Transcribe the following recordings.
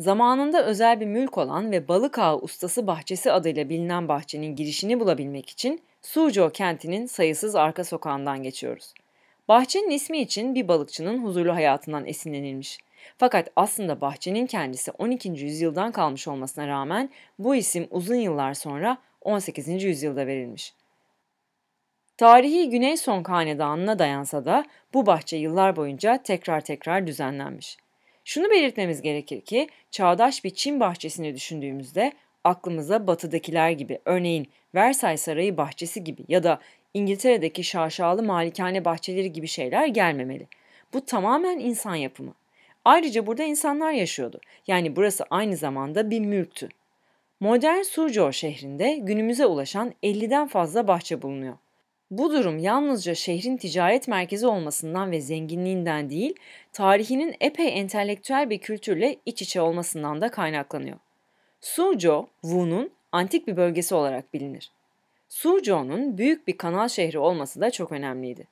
Zamanında özel bir mülk olan ve Balık Ağı Ustası Bahçesi adıyla bilinen bahçenin girişini bulabilmek için Suco kentinin sayısız arka sokağından geçiyoruz. Bahçenin ismi için bir balıkçının huzurlu hayatından esinlenilmiş. Fakat aslında bahçenin kendisi 12. yüzyıldan kalmış olmasına rağmen bu isim uzun yıllar sonra 18. yüzyılda verilmiş. Tarihi Güney Song Hanedanı'na dayansa da bu bahçe yıllar boyunca tekrar tekrar düzenlenmiş. Şunu belirtmemiz gerekir ki çağdaş bir Çin bahçesini düşündüğümüzde aklımıza batıdakiler gibi örneğin Versailles Sarayı bahçesi gibi ya da İngiltere'deki şaşalı malikane bahçeleri gibi şeyler gelmemeli. Bu tamamen insan yapımı. Ayrıca burada insanlar yaşıyordu. Yani burası aynı zamanda bir mülktü. Modern Suzhou şehrinde günümüze ulaşan 50'den fazla bahçe bulunuyor. Bu durum yalnızca şehrin ticaret merkezi olmasından ve zenginliğinden değil, tarihinin epey entelektüel bir kültürle iç içe olmasından da kaynaklanıyor. Suzhou, Wu'nun antik bir bölgesi olarak bilinir. Suzhou'nun büyük bir kanal şehri olması da çok önemliydi.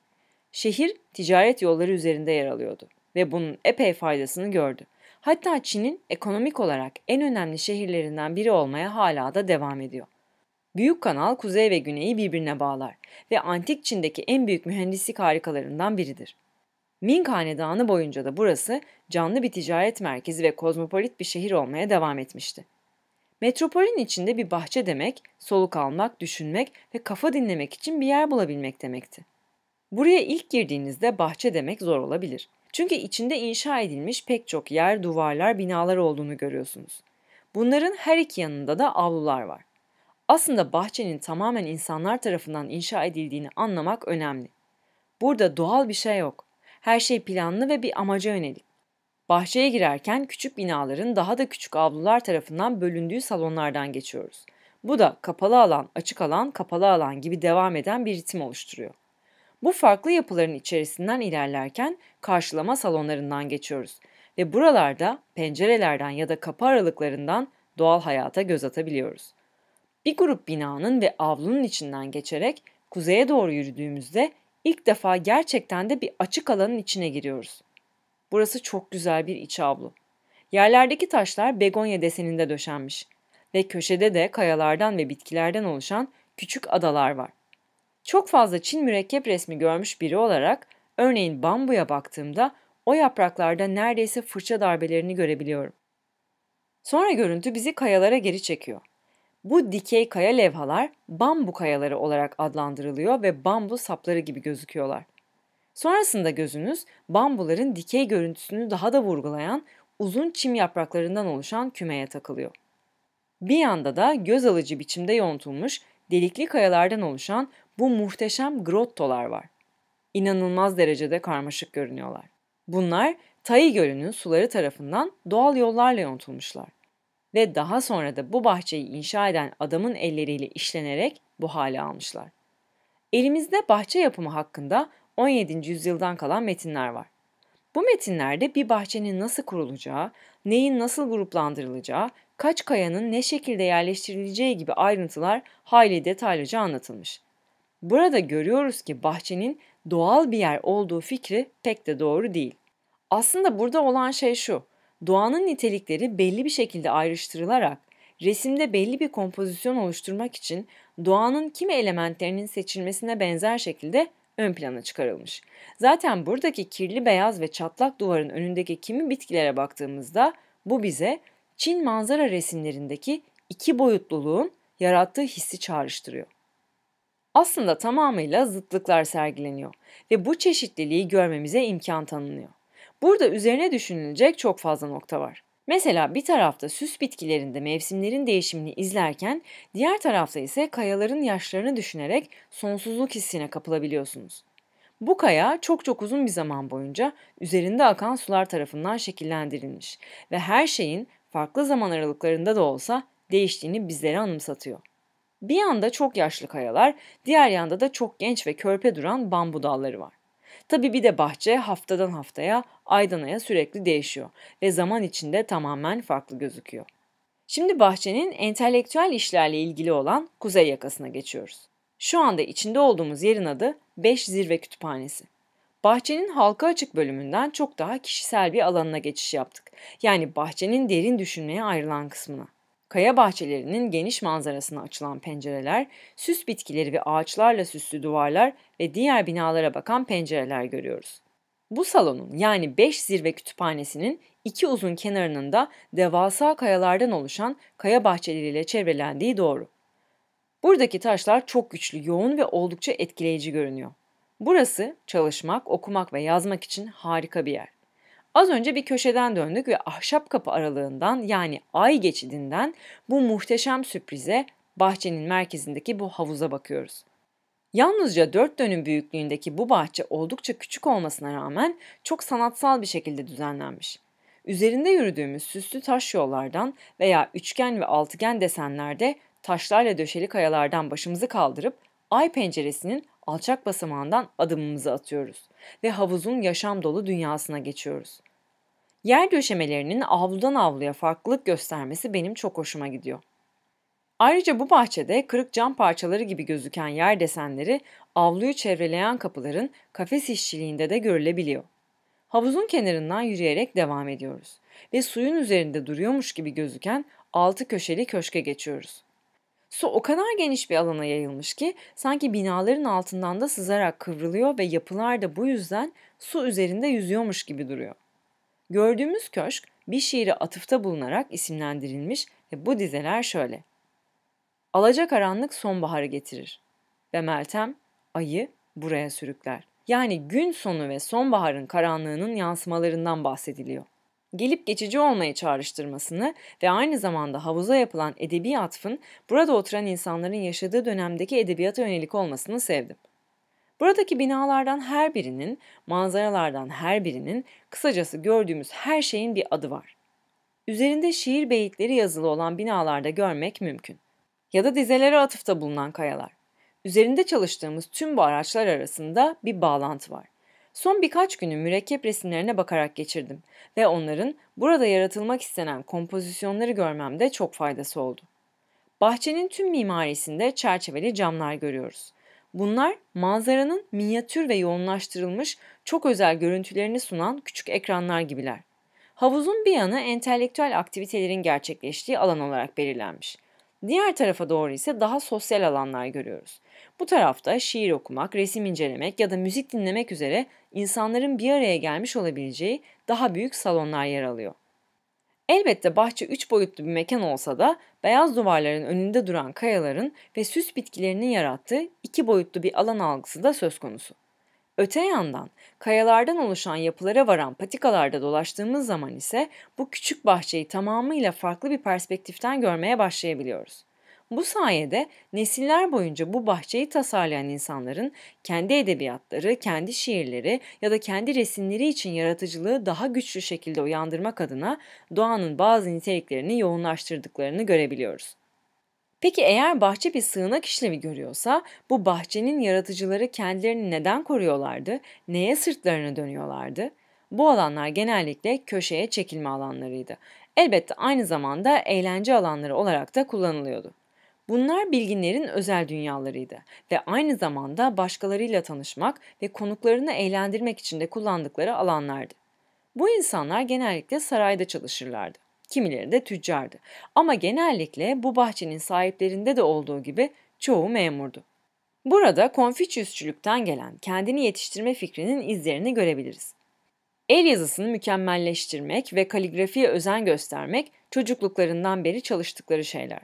Şehir ticaret yolları üzerinde yer alıyordu ve bunun epey faydasını gördü. Hatta Çin'in ekonomik olarak en önemli şehirlerinden biri olmaya hala da devam ediyor. Büyük kanal kuzey ve güneyi birbirine bağlar ve antik Çin'deki en büyük mühendislik harikalarından biridir. Ming Hanedanı boyunca da burası canlı bir ticaret merkezi ve kozmopolit bir şehir olmaya devam etmişti. Metropolin içinde bir bahçe demek, soluk almak, düşünmek ve kafa dinlemek için bir yer bulabilmek demekti. Buraya ilk girdiğinizde bahçe demek zor olabilir. Çünkü içinde inşa edilmiş pek çok yer, duvarlar, binalar olduğunu görüyorsunuz. Bunların her iki yanında da avlular var. Aslında bahçenin tamamen insanlar tarafından inşa edildiğini anlamak önemli. Burada doğal bir şey yok. Her şey planlı ve bir amaca yönelik. Bahçeye girerken küçük binaların daha da küçük avlular tarafından bölündüğü salonlardan geçiyoruz. Bu da kapalı alan, açık alan, kapalı alan gibi devam eden bir ritim oluşturuyor. Bu farklı yapıların içerisinden ilerlerken karşılama salonlarından geçiyoruz ve buralarda pencerelerden ya da kapı aralıklarından doğal hayata göz atabiliyoruz. Bir grup binanın ve avlunun içinden geçerek kuzeye doğru yürüdüğümüzde ilk defa gerçekten de bir açık alanın içine giriyoruz. Burası çok güzel bir iç avlu. Yerlerdeki taşlar begonya deseninde döşenmiş ve köşede de kayalardan ve bitkilerden oluşan küçük adalar var. Çok fazla Çin mürekkep resmi görmüş biri olarak örneğin bambuya baktığımda o yapraklarda neredeyse fırça darbelerini görebiliyorum. Sonra görüntü bizi kayalara geri çekiyor. Bu dikey kaya levhalar bambu kayaları olarak adlandırılıyor ve bambu sapları gibi gözüküyorlar. Sonrasında gözünüz bambuların dikey görüntüsünü daha da vurgulayan uzun çim yapraklarından oluşan kümeye takılıyor. Bir yanda da göz alıcı biçimde yontulmuş delikli kayalardan oluşan bu muhteşem grottolar var. İnanılmaz derecede karmaşık görünüyorlar. Bunlar Tai Gölü'nün suları tarafından doğal yollarla yontulmuşlar ve daha sonra da bu bahçeyi inşa eden adamın elleriyle işlenerek bu hale almışlar. Elimizde bahçe yapımı hakkında 17. yüzyıldan kalan metinler var. Bu metinlerde bir bahçenin nasıl kurulacağı, neyin nasıl gruplandırılacağı, kaç kayanın ne şekilde yerleştirileceği gibi ayrıntılar hayli detaylıca anlatılmış. Burada görüyoruz ki bahçenin doğal bir yer olduğu fikri pek de doğru değil. Aslında burada olan şey şu doğanın nitelikleri belli bir şekilde ayrıştırılarak resimde belli bir kompozisyon oluşturmak için doğanın kimi elementlerinin seçilmesine benzer şekilde ön plana çıkarılmış. Zaten buradaki kirli beyaz ve çatlak duvarın önündeki kimi bitkilere baktığımızda bu bize Çin manzara resimlerindeki iki boyutluluğun yarattığı hissi çağrıştırıyor. Aslında tamamıyla zıtlıklar sergileniyor ve bu çeşitliliği görmemize imkan tanınıyor. Burada üzerine düşünülecek çok fazla nokta var. Mesela bir tarafta süs bitkilerinde mevsimlerin değişimini izlerken diğer tarafta ise kayaların yaşlarını düşünerek sonsuzluk hissine kapılabiliyorsunuz. Bu kaya çok çok uzun bir zaman boyunca üzerinde akan sular tarafından şekillendirilmiş ve her şeyin farklı zaman aralıklarında da olsa değiştiğini bizlere anımsatıyor. Bir yanda çok yaşlı kayalar, diğer yanda da çok genç ve körpe duran bambu dalları var. Tabii bir de bahçe haftadan haftaya, aydan aya sürekli değişiyor ve zaman içinde tamamen farklı gözüküyor. Şimdi bahçenin entelektüel işlerle ilgili olan kuzey yakasına geçiyoruz. Şu anda içinde olduğumuz yerin adı 5 Zirve Kütüphanesi. Bahçenin halka açık bölümünden çok daha kişisel bir alanına geçiş yaptık. Yani bahçenin derin düşünmeye ayrılan kısmına. Kaya bahçelerinin geniş manzarasına açılan pencereler, süs bitkileri ve ağaçlarla süslü duvarlar ve diğer binalara bakan pencereler görüyoruz. Bu salonun yani 5 zirve kütüphanesinin iki uzun kenarının da devasa kayalardan oluşan kaya bahçeleriyle çevrelendiği doğru. Buradaki taşlar çok güçlü, yoğun ve oldukça etkileyici görünüyor. Burası çalışmak, okumak ve yazmak için harika bir yer. Az önce bir köşeden döndük ve ahşap kapı aralığından yani ay geçidinden bu muhteşem sürprize bahçenin merkezindeki bu havuza bakıyoruz. Yalnızca dört dönüm büyüklüğündeki bu bahçe oldukça küçük olmasına rağmen çok sanatsal bir şekilde düzenlenmiş. Üzerinde yürüdüğümüz süslü taş yollardan veya üçgen ve altıgen desenlerde taşlarla döşeli kayalardan başımızı kaldırıp ay penceresinin alçak basamağından adımımızı atıyoruz ve havuzun yaşam dolu dünyasına geçiyoruz. Yer döşemelerinin avludan avluya farklılık göstermesi benim çok hoşuma gidiyor. Ayrıca bu bahçede kırık cam parçaları gibi gözüken yer desenleri avluyu çevreleyen kapıların kafes işçiliğinde de görülebiliyor. Havuzun kenarından yürüyerek devam ediyoruz ve suyun üzerinde duruyormuş gibi gözüken altı köşeli köşke geçiyoruz. Su o kadar geniş bir alana yayılmış ki sanki binaların altından da sızarak kıvrılıyor ve yapılar da bu yüzden su üzerinde yüzüyormuş gibi duruyor. Gördüğümüz köşk bir şiiri atıfta bulunarak isimlendirilmiş ve bu dizeler şöyle. karanlık sonbaharı getirir ve Meltem ayı buraya sürükler. Yani gün sonu ve sonbaharın karanlığının yansımalarından bahsediliyor gelip geçici olmaya çağrıştırmasını ve aynı zamanda havuza yapılan edebi atfın burada oturan insanların yaşadığı dönemdeki edebiyata yönelik olmasını sevdim. Buradaki binalardan her birinin, manzaralardan her birinin, kısacası gördüğümüz her şeyin bir adı var. Üzerinde şiir beyitleri yazılı olan binalarda görmek mümkün. Ya da dizelere atıfta bulunan kayalar. Üzerinde çalıştığımız tüm bu araçlar arasında bir bağlantı var. Son birkaç günü mürekkep resimlerine bakarak geçirdim ve onların burada yaratılmak istenen kompozisyonları görmemde çok faydası oldu. Bahçenin tüm mimarisinde çerçeveli camlar görüyoruz. Bunlar manzaranın minyatür ve yoğunlaştırılmış çok özel görüntülerini sunan küçük ekranlar gibiler. Havuzun bir yanı entelektüel aktivitelerin gerçekleştiği alan olarak belirlenmiş. Diğer tarafa doğru ise daha sosyal alanlar görüyoruz. Bu tarafta şiir okumak, resim incelemek ya da müzik dinlemek üzere insanların bir araya gelmiş olabileceği daha büyük salonlar yer alıyor. Elbette bahçe üç boyutlu bir mekan olsa da beyaz duvarların önünde duran kayaların ve süs bitkilerinin yarattığı iki boyutlu bir alan algısı da söz konusu. Öte yandan kayalardan oluşan yapılara varan patikalarda dolaştığımız zaman ise bu küçük bahçeyi tamamıyla farklı bir perspektiften görmeye başlayabiliyoruz. Bu sayede nesiller boyunca bu bahçeyi tasarlayan insanların kendi edebiyatları, kendi şiirleri ya da kendi resimleri için yaratıcılığı daha güçlü şekilde uyandırmak adına doğanın bazı niteliklerini yoğunlaştırdıklarını görebiliyoruz. Peki eğer bahçe bir sığınak işlevi görüyorsa bu bahçenin yaratıcıları kendilerini neden koruyorlardı, neye sırtlarını dönüyorlardı? Bu alanlar genellikle köşeye çekilme alanlarıydı. Elbette aynı zamanda eğlence alanları olarak da kullanılıyordu. Bunlar bilginlerin özel dünyalarıydı ve aynı zamanda başkalarıyla tanışmak ve konuklarını eğlendirmek için de kullandıkları alanlardı. Bu insanlar genellikle sarayda çalışırlardı kimileri de tüccardı. Ama genellikle bu bahçenin sahiplerinde de olduğu gibi çoğu memurdu. Burada Konfüçyüsçülükten gelen kendini yetiştirme fikrinin izlerini görebiliriz. El yazısını mükemmelleştirmek ve kaligrafiye özen göstermek çocukluklarından beri çalıştıkları şeyler.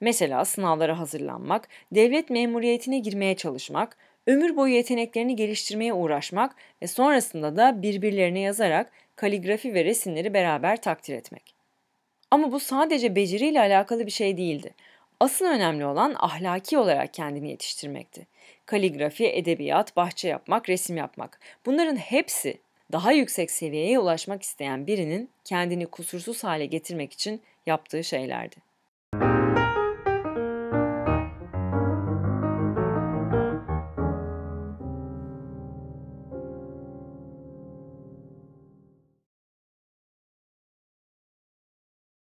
Mesela sınavlara hazırlanmak, devlet memuriyetine girmeye çalışmak, ömür boyu yeteneklerini geliştirmeye uğraşmak ve sonrasında da birbirlerine yazarak kaligrafi ve resimleri beraber takdir etmek. Ama bu sadece beceriyle alakalı bir şey değildi. Asıl önemli olan ahlaki olarak kendini yetiştirmekti. Kaligrafi, edebiyat, bahçe yapmak, resim yapmak. Bunların hepsi daha yüksek seviyeye ulaşmak isteyen birinin kendini kusursuz hale getirmek için yaptığı şeylerdi.